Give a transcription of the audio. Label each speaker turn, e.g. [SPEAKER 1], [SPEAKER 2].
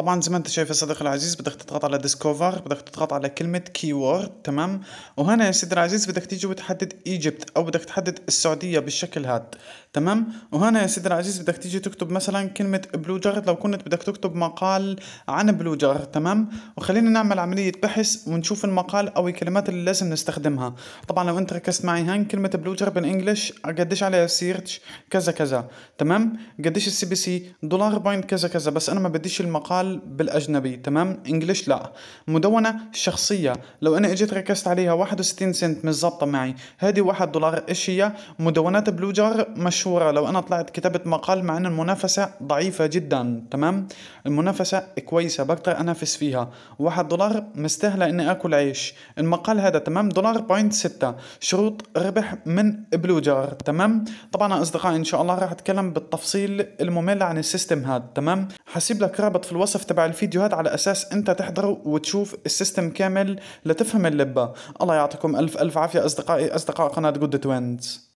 [SPEAKER 1] طبعا زي ما انت شايف يا صديقي العزيز بدك تضغط على ديسكوفر بدك تضغط على كلمة كيورد تمام وهنا يا سيدي العزيز بدك تيجي وتحدد ايجيبت او بدك تحدد السعودية بالشكل هاد تمام وهنا يا سيدي العزيز بدك تيجي تكتب مثلا كلمة بلوجر لو كنت بدك تكتب مقال عن بلوجر تمام وخلينا نعمل عملية بحث ونشوف المقال او الكلمات اللي لازم نستخدمها طبعا لو انت ركزت معي هان كلمة بلوجر بالانجلش قديش عليها سيرتش كذا كذا تمام قديش السي بي سي دولار بوينت كذا كذا بس انا ما بديش المقال بالاجنبي تمام انجلش لا مدونه شخصيه لو انا اجيت ركزت عليها 61 سنت مش ظابطه معي هذه 1 دولار ايش هي مدونات بلوجر مشهوره لو انا طلعت كتبت مقال مع ان المنافسه ضعيفه جدا تمام المنافسه كويسه بقدر انافس فيها 1 دولار مستاهله اني اكل عيش المقال هذا تمام دولار بوينت 6 شروط ربح من بلوجر تمام طبعا اصدقائي ان شاء الله راح اتكلم بالتفصيل الممل عن السيستم هذا تمام حسيب لك رابط في الوصف الوصف تبع الفيديو هذا على اساس انت تحضر وتشوف السيستم كامل لتفهم اللبه الله يعطيكم الف الف عافيه اصدقائي اصدقاء قناه جود توينز